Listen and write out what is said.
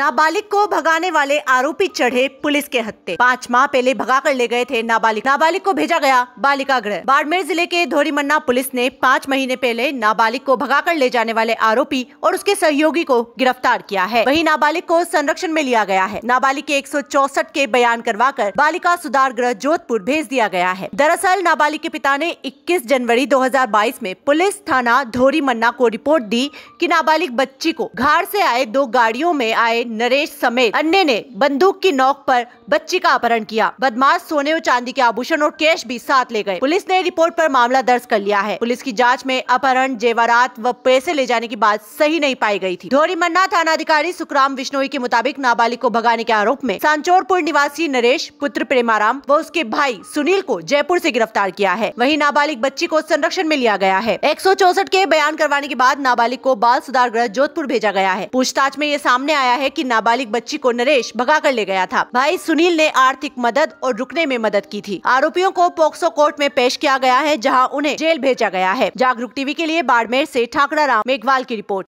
नाबालिग को भगाने वाले आरोपी चढ़े पुलिस के हत्ते पाँच माह पहले भगा कर ले गए थे नाबालिग नाबालिग को भेजा गया बालिका गृह बाड़मेर जिले के धोरीमन्ना पुलिस ने पाँच महीने पहले नाबालिग को भगा कर ले जाने वाले आरोपी और उसके सहयोगी को गिरफ्तार किया है वही नाबालिग को संरक्षण में लिया गया है नाबालिग के एक के बयान करवा कर बालिका सुधार गृह जोधपुर भेज दिया गया है दरअसल नाबालिग के पिता ने इक्कीस जनवरी दो में पुलिस थाना धोरी मन्ना को रिपोर्ट दी की नाबालिग बच्ची को घर ऐसी आए दो गाड़ियों में आए नरेश समेत अन्य ने बंदूक की नोक पर बच्ची का अपहरण किया बदमाश सोने और चांदी के आभूषण और कैश भी साथ ले गए पुलिस ने रिपोर्ट पर मामला दर्ज कर लिया है पुलिस की जांच में अपहरण जेवरात व पैसे ले जाने की बात सही नहीं पाई गई थी धोरी मन्ना थाना अधिकारी सुखराम विश्नोई के मुताबिक नाबालिग को भगाने के आरोप में सांचोरपुर निवासी नरेश पुत्र प्रेमाराम व उसके भाई सुनील को जयपुर ऐसी गिरफ्तार किया है वही नाबालिग बच्ची को संरक्षण में लिया गया है एक के बयान करवाने के बाद नाबालिग को बाल सुधार गृह जोधपुर भेजा गया है पूछताछ में ये सामने आया है की की नाबालिग बच्ची को नरेश भगा कर ले गया था भाई सुनील ने आर्थिक मदद और रुकने में मदद की थी आरोपियों को पोक्सो कोर्ट में पेश किया गया है जहाँ उन्हें जेल भेजा गया है जागरूक टीवी के लिए बाड़मेर ऐसी ठाकरा राम मेघवाल की रिपोर्ट